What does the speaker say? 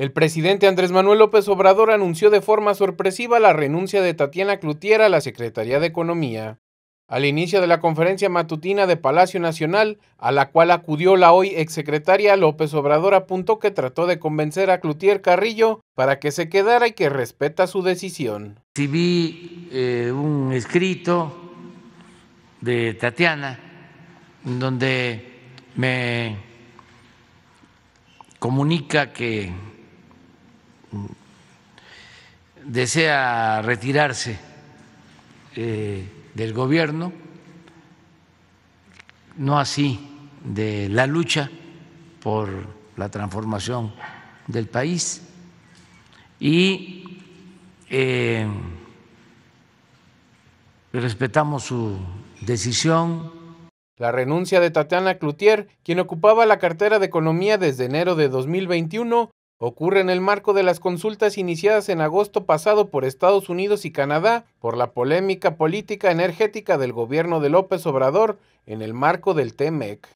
El presidente Andrés Manuel López Obrador anunció de forma sorpresiva la renuncia de Tatiana Clutier a la Secretaría de Economía. Al inicio de la conferencia matutina de Palacio Nacional, a la cual acudió la hoy exsecretaria López Obrador, apuntó que trató de convencer a Clutier Carrillo para que se quedara y que respeta su decisión. Recibí eh, un escrito de Tatiana donde me comunica que desea retirarse eh, del gobierno, no así de la lucha por la transformación del país y eh, respetamos su decisión. La renuncia de Tatiana Cloutier, quien ocupaba la cartera de Economía desde enero de 2021, ocurre en el marco de las consultas iniciadas en agosto pasado por Estados Unidos y Canadá por la polémica política energética del gobierno de López Obrador en el marco del TEMEC.